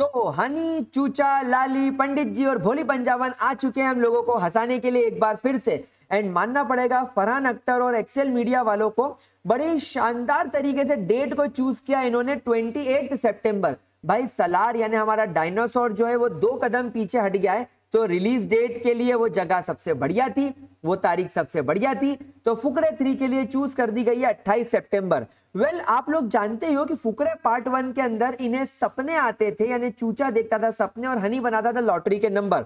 तो हनी चूचा लाली पंडित जी और भोली पंजाबन आ चुके हैं हम लोगों को हंसाने के लिए एक बार फिर से एंड मानना पड़ेगा फरहान अख्तर और एक्सेल मीडिया वालों को बड़े शानदार तरीके से डेट को चूज किया इन्होंने 28 सितंबर भाई सलार यानी हमारा डायनासोर जो है वो दो कदम पीछे हट गया है तो रिलीज डेट के लिए वो जगह सबसे बढ़िया थी वो तारीख सबसे बढ़िया थी तो फुकरे थ्री के लिए चूज कर दी गई है अट्ठाईस सितंबर वेल well, आप लोग जानते ही हो कि फुकरे पार्ट वन के अंदर इन्हें सपने आते थे यानी चूचा देखता था सपने और हनी बनाता था लॉटरी के नंबर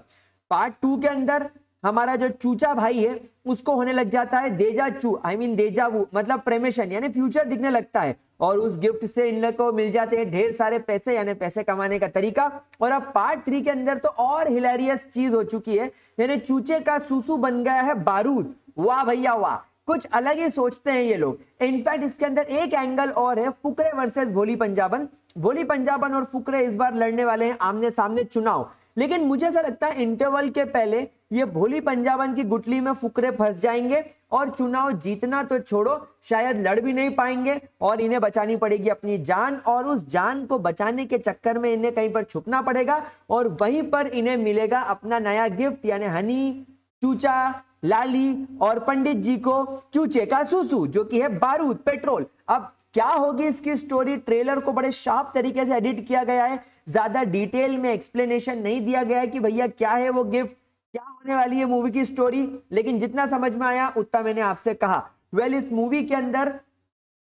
पार्ट टू के अंदर हमारा जो चूचा भाई है उसको होने लग जाता है देजा चू आई मीन देजा वो मतलब प्रेमेशन यानी फ्यूचर दिखने लगता है और उस गिफ्ट से इन लोग को मिल जाते हैं ढेर सारे पैसे यानी पैसे कमाने का तरीका और अब पार्ट थ्री के अंदर तो और हिलेरियस चीज हो चुकी है यानी चूचे का सुसु बन गया है बारूद वाह भैया वाह कुछ अलग ही सोचते हैं ये लोग इनफैक्ट इसके अंदर एक एंगल और है फुकरे वर्सेस भोली पंजाबन भोली पंजाबन और फुकरे इस बार लड़ने वाले हैं आमने सामने चुनाव लेकिन मुझे ऐसा लगता है इंटरवल के पहले ये भोली पंजाबन की गुटली में फुकरे फंस जाएंगे और चुनाव जीतना तो छोड़ो शायद लड़ भी नहीं पाएंगे और इन्हें बचानी पड़ेगी अपनी जान और उस जान को बचाने के चक्कर में इन्हें कहीं पर छुपना पड़ेगा और वहीं पर इन्हें मिलेगा अपना नया गिफ्ट यानी हनी चूचा लाली और पंडित जी को चूचे का सूसू जो कि है बारूद पेट्रोल अब क्या होगी इसकी स्टोरी ट्रेलर को बड़े शार्प तरीके से एडिट किया गया है ज्यादा डिटेल में एक्सप्लेनेशन नहीं दिया गया है कि भैया क्या है वो गिफ्ट क्या होने वाली है मूवी की स्टोरी लेकिन जितना समझ में आया उतना मैंने आपसे कहा वेल well, इस मूवी के अंदर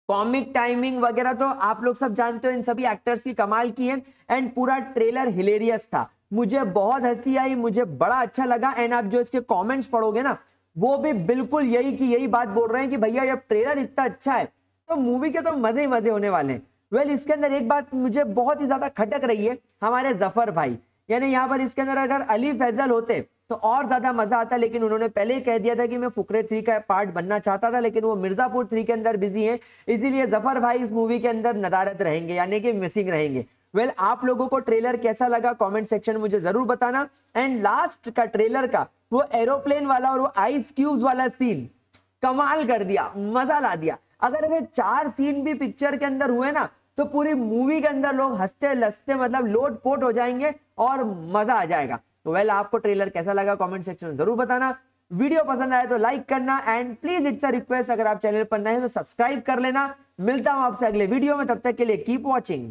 कॉमिक टाइमिंग वगैरह तो आप लोग सब जानते हो इन सभी एक्टर्स की कमाल की है एंड पूरा ट्रेलर हिलेरियस था मुझे बहुत हंसी आई मुझे बड़ा अच्छा लगा एंड आप जो इसके कमेंट्स पढ़ोगे ना वो भी बिल्कुल यही की यही बात बोल रहे हैं कि भैया जब ट्रेलर इतना अच्छा है तो मूवी के तो मजे ही मजे होने वाले हैं वेल well, इसके अंदर एक बात मुझे बहुत ही ज्यादा खटक रही है हमारे जफर भाई यानी यहाँ पर इसके अंदर अगर अली फैजल होते तो और ज्यादा मजा आता लेकिन उन्होंने पहले ही कह दिया था कि मैं फुकरे थ्री का पार्ट बनना चाहता था लेकिन वो मिर्जापुर थ्री के अंदर बिजी हैं इसीलिए जफर भाई इस मूवी के अंदर नदारत रहेंगे यानी कि मिसिंग रहेंगे वेल well, आप लोगों को ट्रेलर कैसा लगा कमेंट सेक्शन में मुझे जरूर बताना एंड लास्ट का ट्रेलर का वो एरोप्लेन वाला और वो आइस क्यूब वाला सीन कमाल कर दिया मजा ला दिया अगर ये चार सीन भी पिक्चर के अंदर हुए ना तो पूरी मूवी के अंदर लोग हंसते लसते मतलब लोट पोट हो जाएंगे और मजा आ जाएगा तो वेल आपको ट्रेलर कैसा लगा कमेंट सेक्शन में जरूर बताना वीडियो पसंद आए तो लाइक करना and please it's a request अगर आप चैनल पर नए हो तो सब्सक्राइब कर लेना मिलता हूं आपसे अगले वीडियो में तब तक के लिए कीप वॉचिंग